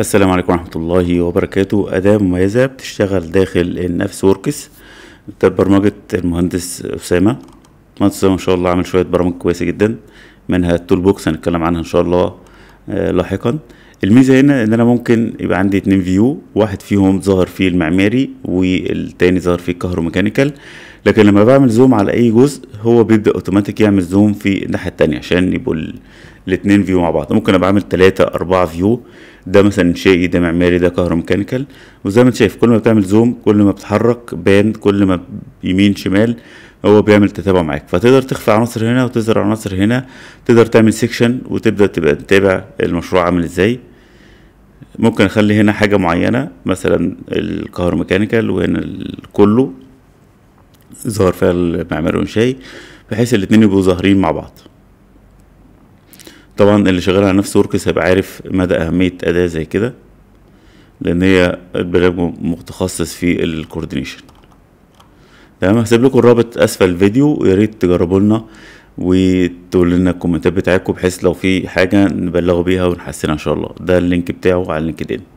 السلام عليكم ورحمة الله وبركاته أداة مميزة بتشتغل داخل النفس وركس برمجة المهندس أسامة المهندس أسامة إن شاء الله عمل شوية برامج كويسة جدا منها التول بوكس هنتكلم عنها إن شاء الله آه، لاحقا الميزه هنا ان انا ممكن يبقى عندي اتنين فيو واحد فيهم ظاهر فيه المعماري والتاني ظاهر فيه الكهروميكانيكال لكن لما بعمل زوم على اي جزء هو بيبدا اوتوماتيك يعمل زوم في الناحيه التانية عشان يبقوا الاتنين فيو مع بعض ممكن ابقى عامل تلاتة اربعة فيو ده مثلا انشائي ده معماري ده كهروميكانيكال وزي ما انت شايف كل ما بتعمل زوم كل ما بتحرك بان كل ما يمين شمال هو بيعمل تتابع معاك فتقدر تخفي عناصر هنا وتظهر عناصر هنا تقدر تعمل سيكشن وتبدا تبقى تتابع المشروع عامل ازاي ممكن اخلي هنا حاجه معينه مثلا الكهروميكانيكال ميكانيكال وهنا كله ظهر فيها المعمار والانشائي بحيث الاتنين يبقوا ظاهرين مع بعض طبعا اللي شغال على نفس وركس هيبقى عارف مدى اهميه اداه زي كده لان هي البرنامج متخصص في الكوردينيشن تمام هسيب لكم الرابط اسفل الفيديو ويا ريت تجربوا لنا وتقول لنا الكومنتات بتاعتكم بحيث لو في حاجه نبلغوا بيها ونحسنها ان شاء الله ده اللينك بتاعه على لينكدين